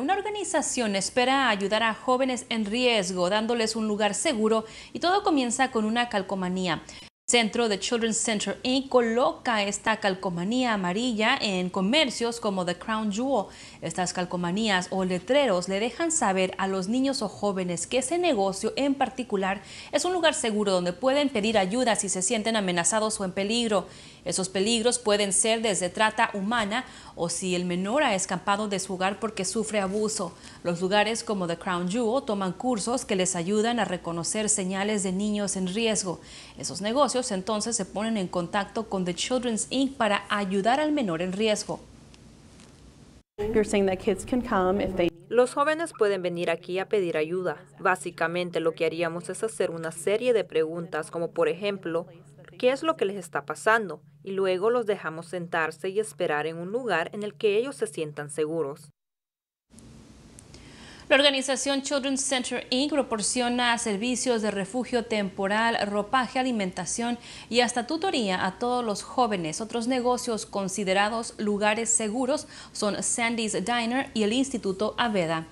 Una organización espera ayudar a jóvenes en riesgo, dándoles un lugar seguro y todo comienza con una calcomanía. Centro de Children's Center Inc. coloca esta calcomanía amarilla en comercios como The Crown Jewel. Estas calcomanías o letreros le dejan saber a los niños o jóvenes que ese negocio en particular es un lugar seguro donde pueden pedir ayuda si se sienten amenazados o en peligro. Esos peligros pueden ser desde trata humana o si el menor ha escapado de su hogar porque sufre abuso. Los lugares como The Crown Jewel toman cursos que les ayudan a reconocer señales de niños en riesgo. Esos negocios entonces se ponen en contacto con The Children's Inc. para ayudar al menor en riesgo. Los jóvenes pueden venir aquí a pedir ayuda. Básicamente lo que haríamos es hacer una serie de preguntas, como por ejemplo, ¿qué es lo que les está pasando? Y luego los dejamos sentarse y esperar en un lugar en el que ellos se sientan seguros. La organización Children's Center Inc. proporciona servicios de refugio temporal, ropaje, alimentación y hasta tutoría a todos los jóvenes. Otros negocios considerados lugares seguros son Sandy's Diner y el Instituto Aveda.